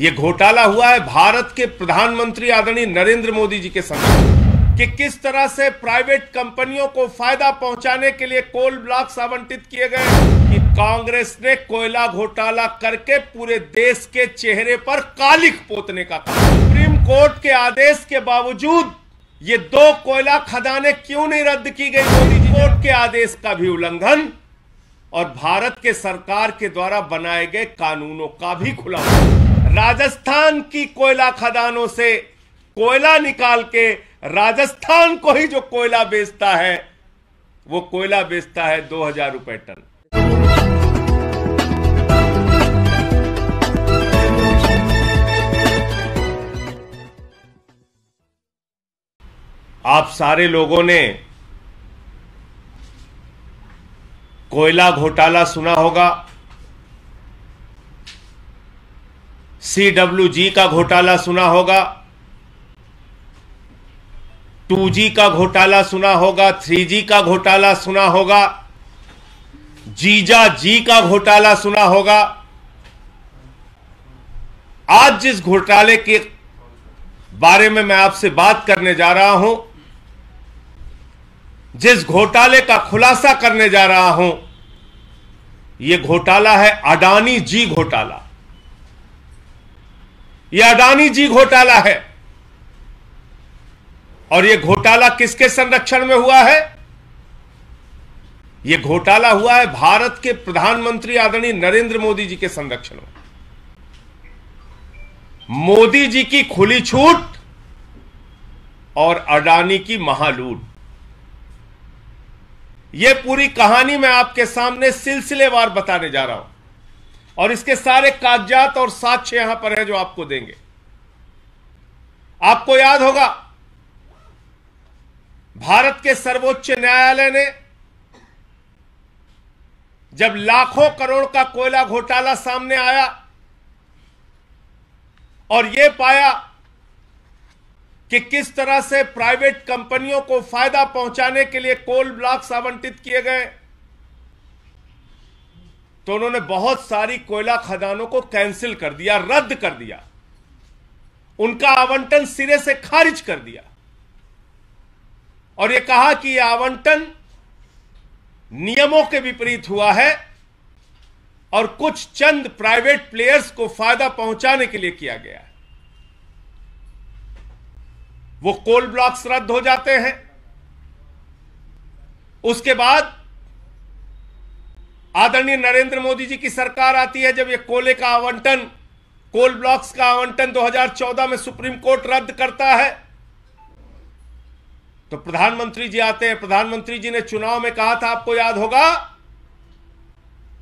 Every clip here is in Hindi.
ये घोटाला हुआ है भारत के प्रधानमंत्री आदरणीय नरेंद्र मोदी जी के समय कि किस तरह से प्राइवेट कंपनियों को फायदा पहुंचाने के लिए कोल ब्लॉक्स आवंटित किए गए कि कांग्रेस ने कोयला घोटाला करके पूरे देश के चेहरे पर कालिक पोतने का काम सुप्रीम कोर्ट के आदेश के बावजूद ये दो कोयला खदाने क्यों नहीं रद्द की गई मोदी जी कोर्ट के आदेश का भी उल्लंघन और भारत के सरकार के द्वारा बनाए गए कानूनों का भी खुलासा राजस्थान की कोयला खदानों से कोयला निकाल के राजस्थान को ही जो कोयला बेचता है वो कोयला बेचता है दो हजार रुपए टन आप सारे लोगों ने कोयला घोटाला सुना होगा सी डब्ल्यू जी का घोटाला सुना होगा टू जी का घोटाला सुना होगा थ्री जी का घोटाला सुना होगा जीजा जी का घोटाला सुना होगा आज जिस घोटाले के बारे में मैं आपसे बात करने जा रहा हूं जिस घोटाले का खुलासा करने जा रहा हूं यह घोटाला है अडानी जी घोटाला यह अडानी जी घोटाला है और यह घोटाला किसके संरक्षण में हुआ है यह घोटाला हुआ है भारत के प्रधानमंत्री आदरणीय नरेंद्र मोदी जी के संरक्षण में मोदी जी की खुली छूट और अडानी की महालूट यह पूरी कहानी मैं आपके सामने सिलसिलेवार बताने जा रहा हूं और इसके सारे कागजात और साक्ष्य यहां पर है जो आपको देंगे आपको याद होगा भारत के सर्वोच्च न्यायालय ने जब लाखों करोड़ का कोयला घोटाला सामने आया और यह पाया कि किस तरह से प्राइवेट कंपनियों को फायदा पहुंचाने के लिए कोल ब्लॉक्स आवंटित किए गए तो उन्होंने बहुत सारी कोयला खदानों को कैंसिल कर दिया रद्द कर दिया उनका आवंटन सिरे से खारिज कर दिया और यह कहा कि यह आवंटन नियमों के विपरीत हुआ है और कुछ चंद प्राइवेट प्लेयर्स को फायदा पहुंचाने के लिए किया गया है वो कोल ब्लॉक्स रद्द हो जाते हैं उसके बाद आदरणीय नरेंद्र मोदी जी की सरकार आती है जब ये कोयले का आवंटन कोल ब्लॉक्स का आवंटन 2014 में सुप्रीम कोर्ट रद्द करता है तो प्रधानमंत्री जी आते हैं प्रधानमंत्री जी ने चुनाव में कहा था आपको याद होगा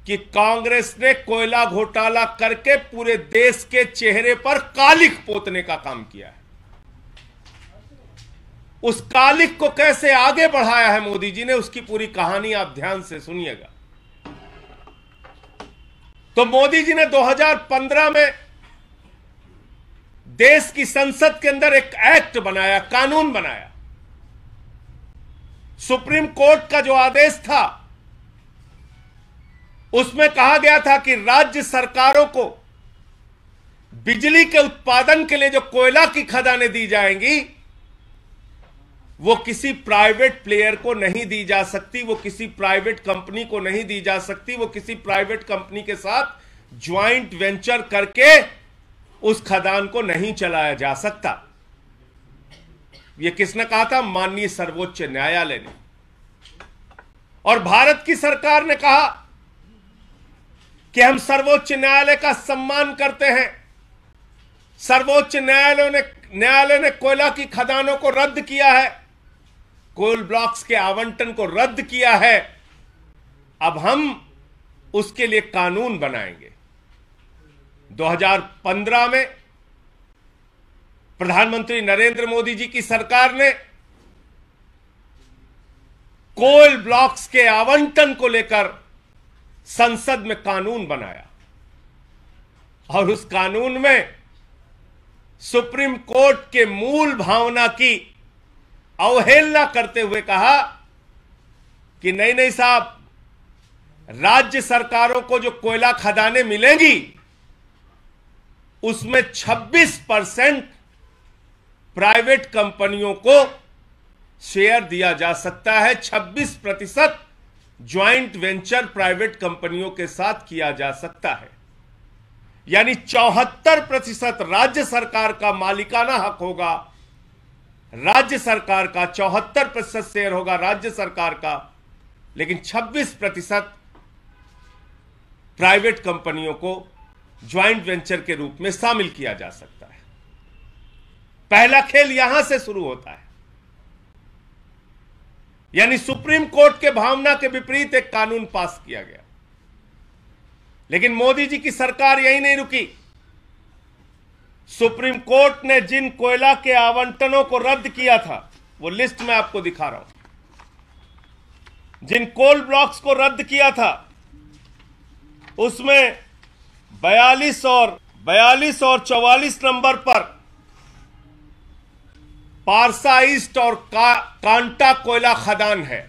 कि कांग्रेस ने कोयला घोटाला करके पूरे देश के चेहरे पर कालिक पोतने का काम किया है उस कालिक को कैसे आगे बढ़ाया है मोदी जी ने उसकी पूरी कहानी आप ध्यान से सुनिएगा तो मोदी जी ने 2015 में देश की संसद के अंदर एक एक्ट बनाया कानून बनाया सुप्रीम कोर्ट का जो आदेश था उसमें कहा गया था कि राज्य सरकारों को बिजली के उत्पादन के लिए जो कोयला की खदानें दी जाएंगी वो किसी प्राइवेट प्लेयर को नहीं दी जा सकती वो किसी प्राइवेट कंपनी को नहीं दी जा सकती वो किसी प्राइवेट कंपनी के साथ ज्वाइंट वेंचर करके उस खदान को नहीं चलाया जा सकता ये किसने कहा था माननीय सर्वोच्च न्यायालय ने और भारत की सरकार ने कहा कि हम सर्वोच्च न्यायालय का सम्मान करते हैं सर्वोच्च न्यायालय ने न्यायालय ने कोयला की खदानों को रद्द किया है कोल ब्लॉक्स के आवंटन को रद्द किया है अब हम उसके लिए कानून बनाएंगे 2015 में प्रधानमंत्री नरेंद्र मोदी जी की सरकार ने कोल ब्लॉक्स के आवंटन को लेकर संसद में कानून बनाया और उस कानून में सुप्रीम कोर्ट के मूल भावना की अवहेलना करते हुए कहा कि नहीं नहीं साहब राज्य सरकारों को जो कोयला खदानें मिलेंगी उसमें 26 परसेंट प्राइवेट कंपनियों को शेयर दिया जा सकता है 26 प्रतिशत ज्वाइंट वेंचर प्राइवेट कंपनियों के साथ किया जा सकता है यानी चौहत्तर प्रतिशत राज्य सरकार का मालिकाना हक होगा राज्य सरकार का चौहत्तर प्रतिशत शेयर होगा राज्य सरकार का लेकिन 26 प्रतिशत प्राइवेट कंपनियों को ज्वाइंट वेंचर के रूप में शामिल किया जा सकता है पहला खेल यहां से शुरू होता है यानी सुप्रीम कोर्ट के भावना के विपरीत एक कानून पास किया गया लेकिन मोदी जी की सरकार यही नहीं रुकी सुप्रीम कोर्ट ने जिन कोयला के आवंटनों को रद्द किया था वो लिस्ट में आपको दिखा रहा हूं जिन कोल ब्लॉक्स को रद्द किया था उसमें 42 और 42 और 44 नंबर पर पारसा ईस्ट और का, कांटा कोयला खदान है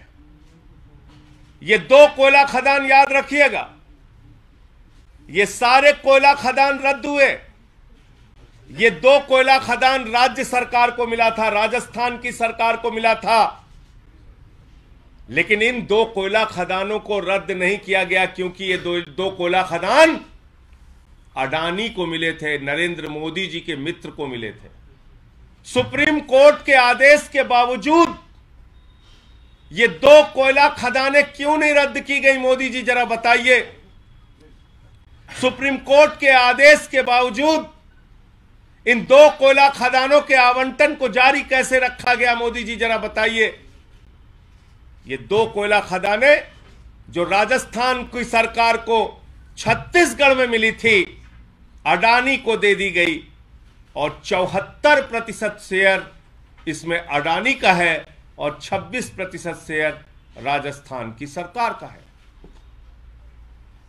ये दो कोयला खदान याद रखिएगा ये सारे कोयला खदान रद्द हुए ये दो कोयला खदान राज्य सरकार को मिला था राजस्थान की सरकार को मिला था लेकिन इन दो कोयला खदानों को रद्द नहीं किया गया क्योंकि ये दो, दो कोयला खदान अडानी को मिले थे नरेंद्र मोदी जी के मित्र को मिले थे सुप्रीम कोर्ट के आदेश के बावजूद ये दो कोयला खदानें क्यों नहीं रद्द की गई मोदी जी जरा बताइए सुप्रीम कोर्ट के आदेश के बावजूद इन दो कोयला खदानों के आवंटन को जारी कैसे रखा गया मोदी जी जरा बताइए ये दो कोयला खदाने जो राजस्थान की सरकार को छत्तीसगढ़ में मिली थी अडानी को दे दी गई और चौहत्तर प्रतिशत शेयर इसमें अडानी का है और 26 प्रतिशत शेयर राजस्थान की सरकार का है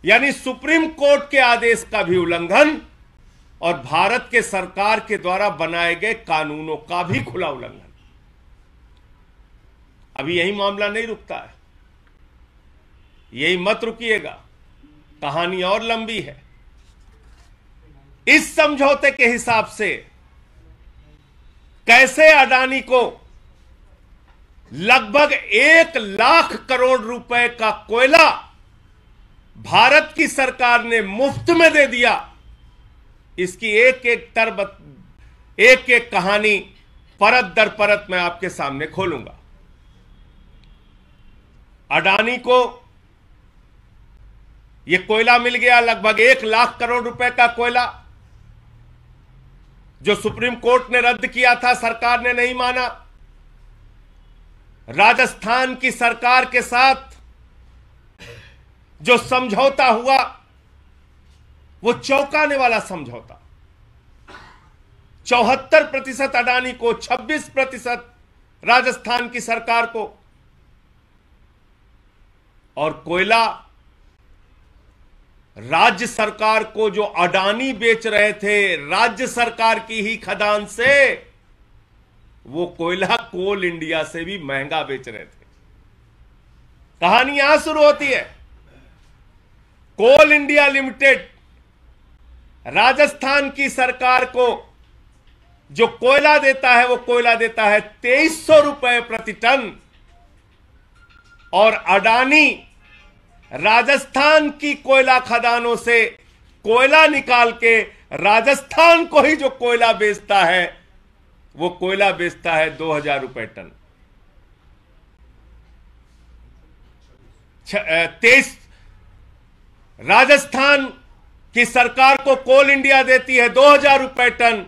यानी सुप्रीम कोर्ट के आदेश का भी उल्लंघन और भारत के सरकार के द्वारा बनाए गए कानूनों का भी खुला उल्लंघन अभी यही मामला नहीं रुकता है यही मत रुकिएगा कहानी और लंबी है इस समझौते के हिसाब से कैसे अडानी को लगभग एक लाख करोड़ रुपए का कोयला भारत की सरकार ने मुफ्त में दे दिया इसकी एक एक तर एक एक कहानी परत दर परत मैं आपके सामने खोलूंगा अडानी को यह कोयला मिल गया लगभग एक लाख करोड़ रुपए का कोयला जो सुप्रीम कोर्ट ने रद्द किया था सरकार ने नहीं माना राजस्थान की सरकार के साथ जो समझौता हुआ वो चौंकाने वाला समझौता चौहत्तर प्रतिशत अडानी को 26 प्रतिशत राजस्थान की सरकार को और कोयला राज्य सरकार को जो अडानी बेच रहे थे राज्य सरकार की ही खदान से वो कोयला कोल इंडिया से भी महंगा बेच रहे थे कहानी यहां शुरू होती है कोल इंडिया लिमिटेड राजस्थान की सरकार को जो कोयला देता है वो कोयला देता है तेईस सौ रुपए प्रति टन और अडानी राजस्थान की कोयला खदानों से कोयला निकाल के राजस्थान को ही जो कोयला बेचता है वो कोयला बेचता है दो हजार रुपए टन तेईस राजस्थान कि सरकार को कोल इंडिया देती है दो हजार रुपए टन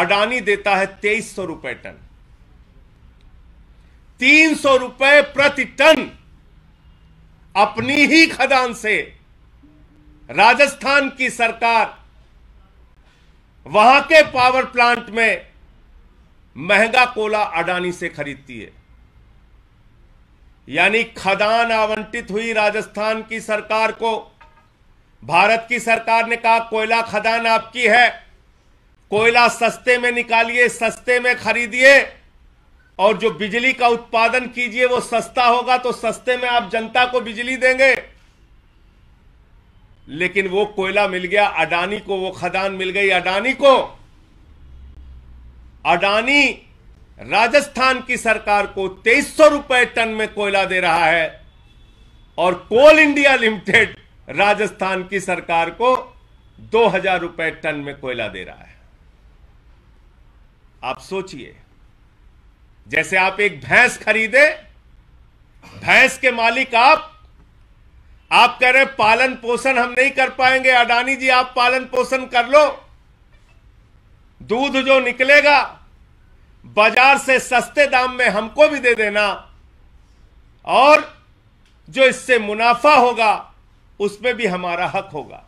अडानी देता है तेईस सौ रुपए टन तीन सौ रुपए प्रति टन अपनी ही खदान से राजस्थान की सरकार वहां के पावर प्लांट में महंगा कोला अडानी से खरीदती है यानी खदान आवंटित हुई राजस्थान की सरकार को भारत की सरकार ने कहा कोयला खदान आपकी है कोयला सस्ते में निकालिए सस्ते में खरीदिए और जो बिजली का उत्पादन कीजिए वो सस्ता होगा तो सस्ते में आप जनता को बिजली देंगे लेकिन वो कोयला मिल गया अडानी को वो खदान मिल गई अडानी को अडानी राजस्थान की सरकार को तेईस सौ रुपए टन में कोयला दे रहा है और कोल इंडिया लिमिटेड राजस्थान की सरकार को दो हजार रुपए टन में कोयला दे रहा है आप सोचिए जैसे आप एक भैंस खरीदे भैंस के मालिक आप आप कह रहे पालन पोषण हम नहीं कर पाएंगे अडानी जी आप पालन पोषण कर लो दूध जो निकलेगा बाजार से सस्ते दाम में हमको भी दे देना और जो इससे मुनाफा होगा उसमें भी हमारा हक होगा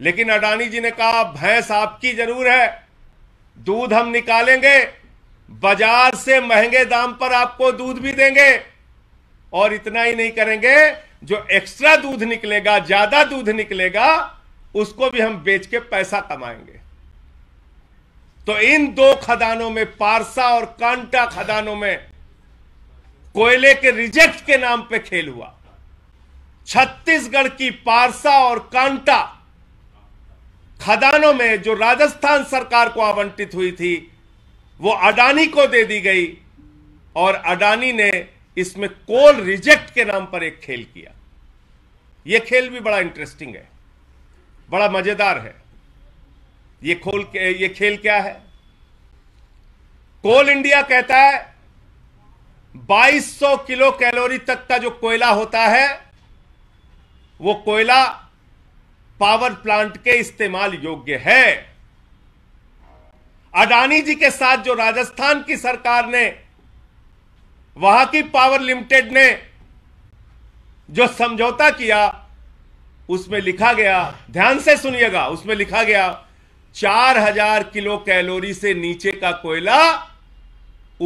लेकिन अडानी जी ने कहा भैंस आपकी जरूर है दूध हम निकालेंगे बाजार से महंगे दाम पर आपको दूध भी देंगे और इतना ही नहीं करेंगे जो एक्स्ट्रा दूध निकलेगा ज्यादा दूध निकलेगा उसको भी हम बेच के पैसा कमाएंगे तो इन दो खदानों में पारसा और कांटा खदानों में कोयले के रिजेक्ट के नाम पे खेल हुआ छत्तीसगढ़ की पारसा और कांटा खदानों में जो राजस्थान सरकार को आवंटित हुई थी वो अडानी को दे दी गई और अडानी ने इसमें कोल रिजेक्ट के नाम पर एक खेल किया यह खेल भी बड़ा इंटरेस्टिंग है बड़ा मजेदार है ये खोल ये खेल क्या है कोल इंडिया कहता है 2200 किलो कैलोरी तक का जो कोयला होता है वो कोयला पावर प्लांट के इस्तेमाल योग्य है अडानी जी के साथ जो राजस्थान की सरकार ने वहां की पावर लिमिटेड ने जो समझौता किया उसमें लिखा गया ध्यान से सुनिएगा उसमें लिखा गया चार हजार किलो कैलोरी से नीचे का कोयला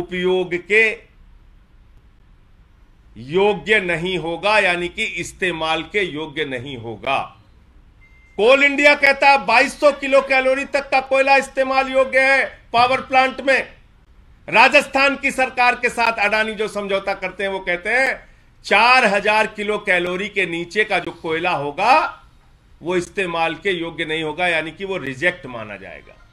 उपयोग के योग्य नहीं होगा यानी कि इस्तेमाल के योग्य नहीं होगा कोल इंडिया कहता है 2200 किलो कैलोरी तक का कोयला इस्तेमाल योग्य है पावर प्लांट में राजस्थान की सरकार के साथ अडानी जो समझौता करते हैं वो कहते हैं 4000 किलो कैलोरी के नीचे का जो कोयला होगा वो इस्तेमाल के योग्य नहीं होगा यानी कि वो रिजेक्ट माना जाएगा